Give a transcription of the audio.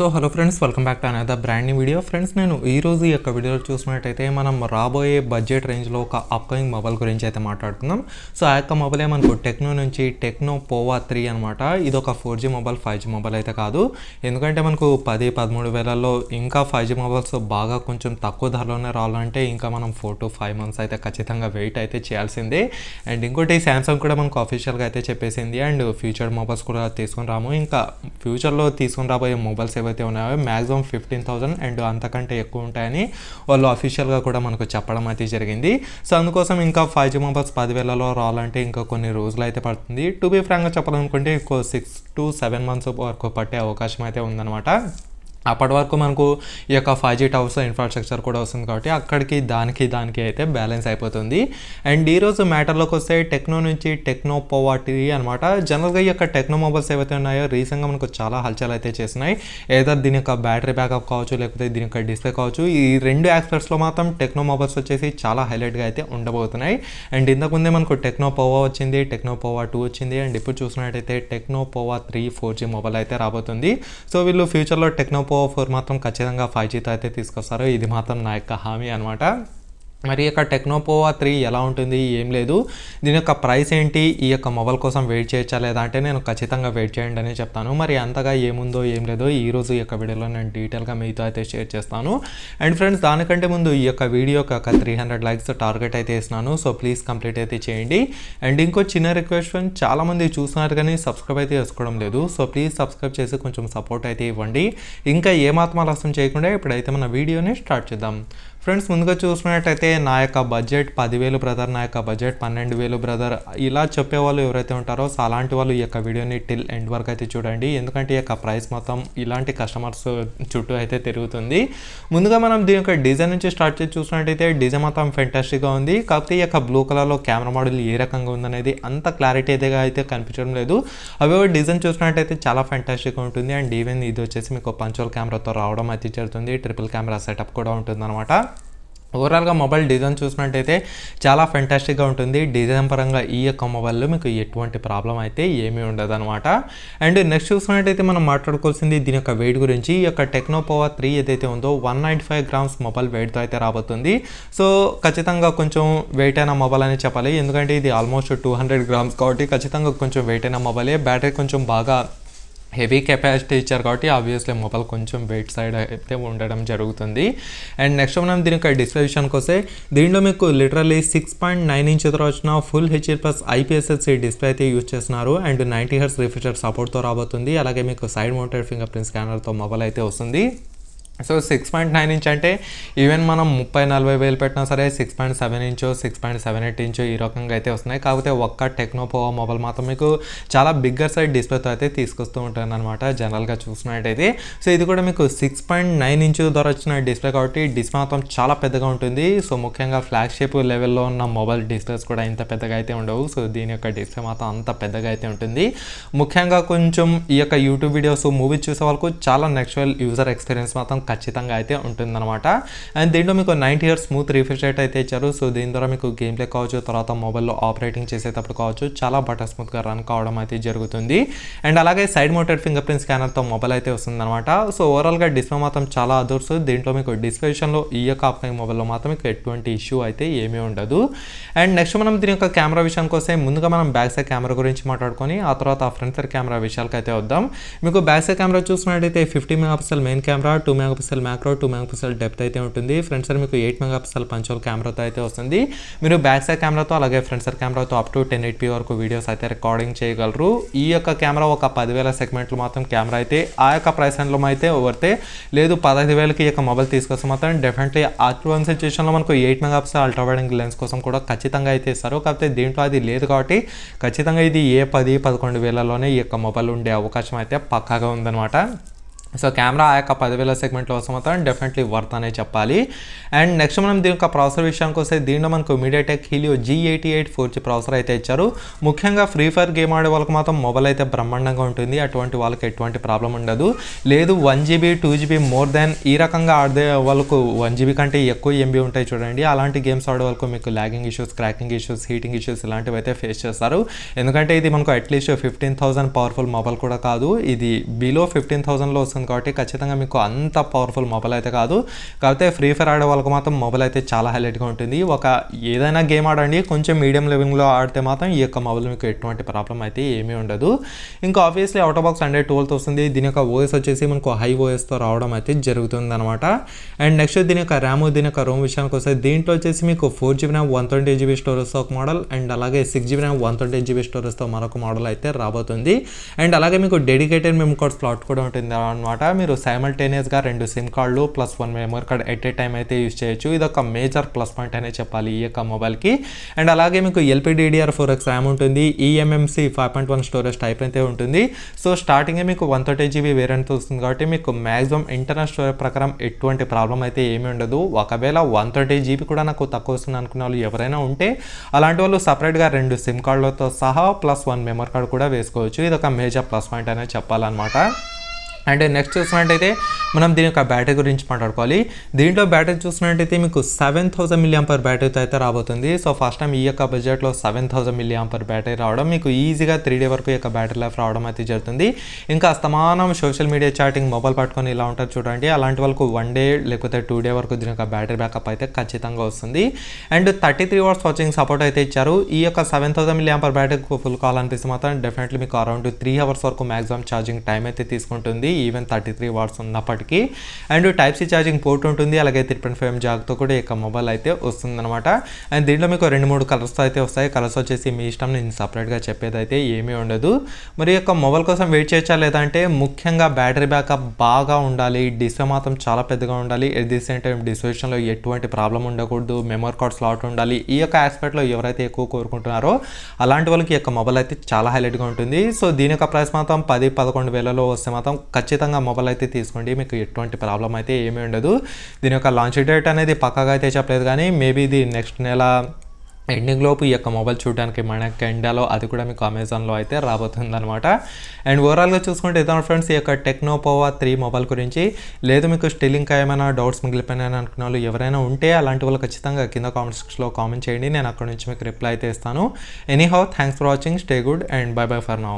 so hello friends welcome back to another brand video friends నేను ఈ రోజు ఈ యొక్క వీడియోలో చూసినట్టయితే మనం రాబోయే బడ్జెట్ రేంజ్లో ఒక అప్కమింగ్ మొబైల్ గురించి అయితే మాట్లాడుతున్నాం సో ఆ యొక్క మొబైల్ మనకు టెక్నో నుంచి టెక్నో పోవా త్రీ అనమాట ఇది ఒక four G mobile five G mobile అయితే కాదు ఎందుకంటే మనకు పది పదమూడు వేలలో ఇంకా ఫైవ్ జీ మొబైల్స్ బాగా కొంచెం తక్కువ ధరలోనే రావాలంటే ఇంకా మనం ఫోర్ టు ఫైవ్ మంత్స్ అయితే ఖచ్చితంగా వెయిట్ అయితే చేయాల్సిందే అండ్ ఇంకోటి శాంసంగ్ కూడా మనకు అఫీషియల్గా అయితే చెప్పేసింది అండ్ ఫ్యూచర్ మొబైల్స్ కూడా తీసుకుని రాము ఇంకా ఫ్యూచర్లో తీసుకుని రాబోయే మొబైల్స్ ఏవైతే ఉన్నాయో మ్యాక్సిమం ఫిఫ్టీన్ థౌసండ్ అండ్ అంతకంటే ఎక్కువ ఉంటాయని వాళ్ళు అఫీషియల్గా కూడా మనకు చెప్పడం అయితే జరిగింది సో అందుకోసం ఇంకా ఫైవ్ జీ మొబైల్స్ పదివేలలో రావాలంటే ఇంకా కొన్ని రోజులు అయితే పడుతుంది టూ బీ ఫ్రాంక్గా చెప్పాలనుకుంటే ఇంకో సిక్స్ టు సెవెన్ మంత్స్ వరకు పట్టే అవకాశం అయితే ఉందన్నమాట అప్పటి వరకు మనకు ఈ యొక్క ఫైవ్ జీ టవర్స్ ఇన్ఫ్రాస్ట్రక్చర్ కూడా వస్తుంది కాబట్టి అక్కడికి దానికి దానికి అయితే బ్యాలెన్స్ అయిపోతుంది అండ్ ఈరోజు మ్యాటర్లోకి వస్తే టెక్నో నుంచి టెక్నో పోవాటి అనమాట జనరల్గా ఈ యొక్క టెక్నో మొబైల్స్ ఏవైతే ఉన్నాయో రీసెంట్గా మనకు చాలా హల్చల్ అయితే చేసినాయి ఏదో దీని యొక్క బ్యాటరీ బ్యాకప్ కావచ్చు లేకపోతే దీని యొక్క డిస్ప్లే కావచ్చు ఈ రెండు యాక్స్పెక్ట్స్లో మాత్రం టెక్నో మొబైల్స్ వచ్చేసి చాలా హైలైట్గా అయితే ఉండబోతున్నాయి అండ్ ఇంతకుముందే మనకు టెక్నో పోవా వచ్చింది టెక్నో పోవా టూ వచ్చింది అండ్ ఇప్పుడు చూసినట్టయితే టెక్నో పోవా త్రీ ఫోర్ జీ మొబైల్ అయితే రాబోతుంది సో వీళ్ళు ఫ్యూచర్లో టెక్నో ఫోర్ మాత్రం ఖచ్చితంగా ఫైవ్ జీతో అయితే తీసుకొస్తారు ఇది మాత్రం నా యొక్క హామీ అనమాట మరి యొక్క టెక్నోపోవా త్రీ ఎలా ఉంటుంది ఏం లేదు దీని యొక్క ప్రైస్ ఏంటి ఈ యొక్క మొబైల్ కోసం వెయిట్ చేయొచ్చా లేదా అంటే నేను ఖచ్చితంగా వెయిట్ చేయండి అని చెప్తాను మరి అంతగా ఏముందో ఏం లేదో ఈరోజు ఈ యొక్క వీడియోలో నేను డీటెయిల్గా మీతో అయితే షేర్ చేస్తాను అండ్ ఫ్రెండ్స్ దానికంటే ముందు ఈ యొక్క వీడియోకి ఒక త్రీ హండ్రెడ్ లైక్స్ టార్గెట్ అయితే వేసినాను సో ప్లీజ్ కంప్లీట్ అయితే చేయండి అండ్ ఇంకో చిన్న రిక్వెస్ట్ చాలామంది చూస్తున్నారు కానీ సబ్స్క్రైబ్ అయితే చేసుకోవడం లేదు సో ప్లీజ్ సబ్స్క్రైబ్ చేసి కొంచెం సపోర్ట్ అయితే ఇవ్వండి ఇంకా ఏమాత్రం ఆలస్యం చేయకుండా ఇప్పుడైతే మన వీడియోని స్టార్ట్ చేద్దాం ఫ్రెండ్స్ ముందుగా చూసుకున్నట్టయితే నా యొక్క బడ్జెట్ పదివేలు బ్రదర్ నా యొక్క బడ్జెట్ పన్నెండు వేలు బ్రదర్ ఇలా చెప్పేవాళ్ళు ఎవరైతే ఉంటారో సో అలాంటి వాళ్ళు ఈ యొక్క వీడియోని టిల్ ఎండ్ వరకు అయితే చూడండి ఎందుకంటే ఈ యొక్క ప్రైస్ మొత్తం ఇలాంటి కస్టమర్స్ చుట్టూ అయితే తిరుగుతుంది ముందుగా మనం దీని యొక్క డిజైన్ నుంచి స్టార్ట్ చేసి చూసినట్టయితే డిజైన్ మొత్తం ఫెంటాస్టిక్గా ఉంది కాకపోతే ఈ యొక్క బ్లూ కలర్లో కెమెరా మోడల్ ఏ రకంగా ఉందనేది అంత క్లారిటీ అయితే అయితే కనిపించడం లేదు అవేవో డిజైన్ చూసినట్టయితే చాలా ఫెంటాస్టిక్గా ఉంటుంది అండ్ ఈవెన్ ఇది వచ్చేసి మీకు పంచోల్ కెమెరాతో రావడం అయితే జరుగుతుంది ట్రిపుల్ కెమెరా సెటప్ కూడా ఉంటుందన్నమాట ఓవరాల్గా మొబైల్ డిజైన్ చూసినట్టయితే చాలా ఫెంటాస్టిక్గా ఉంటుంది డిజైన్ పరంగా ఈ యొక్క మొబైల్లో మీకు ఎటువంటి ప్రాబ్లం అయితే ఏమీ ఉండదు అనమాట అండ్ నెక్స్ట్ చూసినట్టయితే మనం మాట్లాడుకోవాల్సింది దీని యొక్క వెయిట్ గురించి ఈ యొక్క టెక్నో పవర్ త్రీ ఏదైతే ఉందో one ninety five grams mobile వెయిట్తో అయితే రాబోతుంది సో ఖచ్చితంగా కొంచెం వెయిట్ అయిన మొబైల్ అని చెప్పాలి ఎందుకంటే ఇది ఆల్మోస్ట్ టూ హండ్రెడ్ గ్రామ్స్ కాబట్టి ఖచ్చితంగా కొంచెం వెయిట్ అయిన మొబైలే బ్యాటరీ కొంచెం బాగా హెవీ కెపాసిటీ ఇచ్చారు కాబట్టి ఆబ్వియస్లీ మొబైల్ కొంచెం వెయిట్ సైడ్ అయితే ఉండడం జరుగుతుంది అండ్ నెక్స్ట్ మనం దీని యొక్క డిస్ప్లే విషయానికి వస్తే దీంట్లో మీకు literally six point nine inch వచ్చిన full HD plus IPSSC display అయితే యూజ్ చేస్తున్నారు అండ్ నైంటీ హర్స్ రిఫ్రిజర్ సపోర్ట్తో రాబోతుంది అలాగే మీకు సైడ్ మౌంటెడ్ ఫింగర్ ప్రింట్ స్కానర్తో మొబైల్ అయితే వస్తుంది so six point nine inch అంటే ఈవెన్ మనం ముప్పై నలభై వేలు పెట్టినా సరే six point seven inch six point seven eight inch ఈ రకంగా అయితే వస్తున్నాయి కాకపోతే ఒక్క టెక్నోపో మొబైల్ మాత్రం మీకు చాలా బిగ్గర్ సైడ్ డిస్ప్లేతో అయితే తీసుకొస్తూ ఉంటుంది అనమాట జనరల్గా చూసినట్టయితే సో ఇది కూడా మీకు సిక్స్ పాయింట్ నైన్ ఇంచు ద్వారా వచ్చిన డిస్ప్లే కాబట్టి డిస్ప్లే మాత్రం చాలా పెద్దగా ఉంటుంది సో ముఖ్యంగా ఫ్లాగ్షిప్ లెవెల్లో ఉన్న మొబైల్ డిస్ప్లేస్ కూడా ఇంత పెద్దగా అయితే ఉండవు సో దీని యొక్క డిస్ప్లే మాత్రం అంత పెద్దగా అయితే ఉంటుంది ముఖ్యంగా కొంచెం ఈ యొక్క యూట్యూబ్ వీడియోస్ మూవీస్ చూసే వాళ్ళకు చాలా నెక్చువల్ యూజర్ ఎక్స్పీరియన్స్ మాత్రం ఖచ్చితంగా అయితే ఉంటుందన్నమాట అండ్ దీంట్లో మీకు ninety years smooth refresh rate అయితే ఇచ్చారు సో దీని ద్వారా మీకు గేమ్ ప్లే కావచ్చు తర్వాత మొబైల్లో ఆపరేటింగ్ చేసేటప్పుడు కావచ్చు చాలా బటర్ స్మూత్గా రన్ కావడం అయితే జరుగుతుంది అండ్ అలాగే సైడ్ మోటెడ్ ఫింగర్ ప్రింట్ స్కానర్తో మొబైల్ అయితే వస్తుందన్నమాట సో ఓవరాల్గా డిస్ప్లే మాత్రం చాలా అదర్స్ దీంట్లో మీకు డిస్ప్లే విషయంలో ఈ యొక్క ఆప్లైన్ మొబైల్లో మాత్రం మీకు ఎటువంటి ఇష్యూ అయితే ఏమీ ఉండదు అండ్ నెక్స్ట్ మనం దీని యొక్క కెమెరా విషయానికి వస్తే ముందుగా మనం బ్యాక్ సైడ్ కెమెరా గురించి మాట్లాడుకొని ఆ తర్వాత ఫ్రంట్ సైడ్ కెమెరా విషయాలకైతే వద్దాం మీకు బ్యాక్ సైడ్ కెమెరా చూసినట్టయితే fifty megapixel main camera two mega megapixel macro two megapixel depth అయితే ఉంటుంది ఫ్రంట్ సార్ మీకు ఎయిట్ మెగాపిక్సెల్ పంచోల్ కెమెరాతో అయితే వస్తుంది మీరు బ్యాక్ సైడ్ కెమెరాతో అలాగే ఫ్రంట్ సైడ్ కెమెరాతో అప్ టు టెన్ ఎయిట్ వరకు వీడియోస్ అయితే రికార్డింగ్ చేయగలరు ఈ యొక్క కెమెరా ఒక పదివేల సెగ్మెంట్లు మాత్రం కెమెరా అయితే ఆ యొక్క ప్రైస్ అండ్లో అయితే ఎవరితే లేదు పదహైదు వేలకి ఈ యొక్క మొబైల్ తీసుకొస్తే మాత్రం డెఫినెట్లీ అటువంటి సిచ్యువేషన్లో మనకు ఎయిట్ మెగాపిక్సెల్ అల్ట్రా లెన్స్ కోసం కూడా ఖచ్చితంగా అయితే ఇస్తారు కాకపోతే దీంట్లో అది లేదు కాబట్టి ఖచ్చితంగా ఇది ఏ పది పదకొండు వేలలోనే ఈ యొక్క మొబైల్ ఉండే అవకాశం అయితే పక్కాగా ఉందన్నమాట సో కెమెరా ఆ యొక్క పదివేల సెగ్మెంట్లో వస్తే మాత్రం డెఫినెట్లీ వర్త్ అనే చెప్పాలి అండ్ నెక్స్ట్ మనం దీని యొక్క ప్రాసెసర్ విషయానికి వస్తే దీనిలో మనకు MediaTek Helio G eighty eight four G processor అయితే ఇచ్చారు ముఖ్యంగా ఫ్రీ ఫైర్ గేమ్ ఆడే వాళ్ళకి మాత్రం మొబైల్ అయితే బ్రహ్మాండంగా ఉంటుంది అటువంటి వాళ్ళకి ఎటువంటి ప్రాబ్లం ఉండదు లేదు one GB two GB more than ఈ రకంగా ఆడే వాళ్ళకు వన్ జీబీ కంటే ఎక్కువ ఎంబీ ఉంటాయి చూడండి అలాంటి గేమ్స్ ఆడే వాళ్ళకు మీకు lagging issues cracking issues heating issues ఇలాంటివి అయితే ఫేస్ చేస్తారు ఎందుకంటే ఇది మనకు at least fifteen thousand powerful mobile కూడా కాదు ఇది బిలో ఫిఫ్టీన్ థౌసండ్లో వస్తుంది వస్తుంది కాబట్టి ఖచ్చితంగా మీకు అంత పవర్ఫుల్ మొబైల్ అయితే కాదు కాకపోతే ఫ్రీ ఫైర్ ఆడే వాళ్ళకి మాత్రం మొబైల్ అయితే చాలా హైలైట్గా ఉంటుంది ఒక ఏదైనా గేమ్ ఆడండి కొంచెం మీడియం లెవెల్లో ఆడితే మాత్రం ఈ యొక్క మొబైల్ మీకు ఎటువంటి ప్రాబ్లం అయితే ఏమీ ఉండదు ఇంకా obviously out box hundred twelfth వస్తుంది దీని యొక్క ఓఎస్ వచ్చేసి మనకు హై ఓఎస్తో రావడం అయితే జరుగుతుంది అనమాట అండ్ నెక్స్ట్ దీని యొక్క ర్యామ్ దీని యొక్క రోమ్ విషయానికి వస్తే దీంట్లో వచ్చేసి మీకు four GB RAM one twenty GB స్టోరేజ్తో ఒక మోడల్ అండ్ అలాగే six GB RAM one twenty GB స్టోరేజ్తో మరొక మోడల్ అయితే రాబోతుంది అండ్ అలాగే మీకు డెడికేటెడ్ మెమ్ కార్డ్ స్లాట్ కూడా ఉంటుంది అనమాట మీరు సైమల్టేనియస్గా రెండు సిమ్ కార్డులు plus one memory card at a time అయితే యూజ్ చేయొచ్చు ఇది ఒక మేజర్ ప్లస్ పాయింట్ అనే చెప్పాలి ఈ యొక్క మొబైల్కి అండ్ అలాగే మీకు ఎల్పిడిఆర్ ఫోర్ ఎక్స్ ర్యామ్ ఉంటుంది eMMC five point one storage type అయితే ఉంటుంది సో స్టార్టింగే మీకు వన్ థర్టీ జీబీ వేరియంట్ వస్తుంది కాబట్టి మీకు మ్యాక్సిమం ఇంటర్నల్ స్టోరేజ్ ప్రకారం ఎటువంటి ప్రాబ్లం అయితే ఏమి ఉండదు ఒకవేళ వన్ థర్టీ జీబీ కూడా నాకు తక్కువ వస్తుంది అనుకున్న వాళ్ళు ఎవరైనా ఉంటే అలాంటి వాళ్ళు సపరేట్గా రెండు సిమ్ కార్డులతో సహా ప్లస్ వన్ మెమరీ కార్డు కూడా వేసుకోవచ్చు ఇది ఒక మేజర్ ప్లస్ పాయింట్ అనేది చెప్పాలన్నమాట అండ్ నెక్స్ట్ చూసినట్టయితే మనం దీని యొక్క బ్యాటరీ గురించి మాట్లాడుకోవాలి దీంట్లో బ్యాటరీ చూసినట్టయితే మీకు సెవెన్ థౌసండ్ మిలియం పర్ బ్యాటరీతో అయితే రాబోతుంది సో ఫస్ట్ టైం ఈ యొక్క బడ్జెట్లో seven thousand milliamp per battery రావడం మీకు ఈజీగా త్రీ డే వరకు యొక్క బ్యాటరీ లైఫ్ రావడం అయితే జరుగుతుంది ఇంకా అస్తమానం సోషల్ మీడియా చాటింగ్ మొబైల్ పట్టుకొని ఇలా ఉంటారు చూడండి అలాంటి వాళ్ళకు వన్ డే లేకపోతే టూ డే వరకు దీని యొక్క బ్యాటరీ బ్యాకప్ అయితే ఖచ్చితంగా వస్తుంది and thirty three hours watching support అయితే ఇచ్చారు ఈ యొక్క seven thousand milliamp per battery full కావాలనిపిస్తే మాత్రం డెఫినెట్లీ మీకు అరౌండ్ త్రీ అవర్స్ వరకు మ్యాక్సిమం ఛార్జింగ్ టైం అయితే తీసుకుంటుంది ఈవెన్ థర్టీ త్రీ వాట్స్ ఉన్నప్పటికీ వాటికి and type C charging port ఉంటుంది అలాగే త్రీ పాయింట్ ఫైవ్ జాగ్తో కూడా ఈ మొబైల్ అయితే వస్తుందన్నమాట అండ్ దీంట్లో మీకు రెండు మూడు కలర్స్తో అయితే వస్తాయి కలర్స్ వచ్చేసి మీ ఇష్టం నేను సపరేట్గా చెప్పేది అయితే ఏమీ ఉండదు మరి యొక్క మొబైల్ కోసం వెయిట్ చేయొచ్చా లేదంటే ముఖ్యంగా బ్యాటరీ బ్యాకప్ బాగా ఉండాలి డిస్ప్లే మాత్రం చాలా పెద్దగా ఉండాలి ఎట్ ది సేమ్ టైం డిస్ప్లేషన్లో ఎటువంటి ప్రాబ్లం ఉండకూడదు మెమరీ కార్డ్ స్లాట్ ఉండాలి ఈ యొక్క ఆస్పెక్ట్లో ఎవరైతే ఎక్కువ కోరుకుంటున్నారో అలాంటి వాళ్ళకి యొక్క మొబైల్ అయితే చాలా హైలైట్గా ఉంటుంది సో దీని యొక్క ప్రైస్ మాత్రం పది పదకొండు వేలలో వస్తే మాత్రం ఖచ్చితంగా మొబైల్ అయితే తీసుకోండి మీకు మీకు ఎటువంటి ప్రాబ్లం అయితే ఏమీ ఉండదు దీని యొక్క లాంచ్ డేట్ అనేది పక్కగా అయితే చెప్పలేదు కానీ మేబీ ఇది నెక్స్ట్ నెల ఎండింగ్ లోపు ఈ యొక్క మొబైల్ చూడడానికి మనకి ఇండియాలో అది కూడా మీకు అమెజాన్లో అయితే రాబోతుంది అనమాట అండ్ ఓవరాల్గా చూసుకుంటే ఇదే ఫ్రెండ్స్ ఈ యొక్క టెక్నోపోవా త్రీ మొబైల్ గురించి లేదు మీకు స్టిల్ ఇంకా ఏమైనా డౌట్స్ మిగిలిపోయినాయని అనుకున్న వాళ్ళు ఎవరైనా ఉంటే అలాంటి వాళ్ళు ఖచ్చితంగా కింద కామెంట్ సెక్షన్లో కామెంట్ చేయండి నేను అక్కడ నుంచి మీకు రిప్లై అయితే ఇస్తాను anyhow thanks for watching stay good and bye bye for now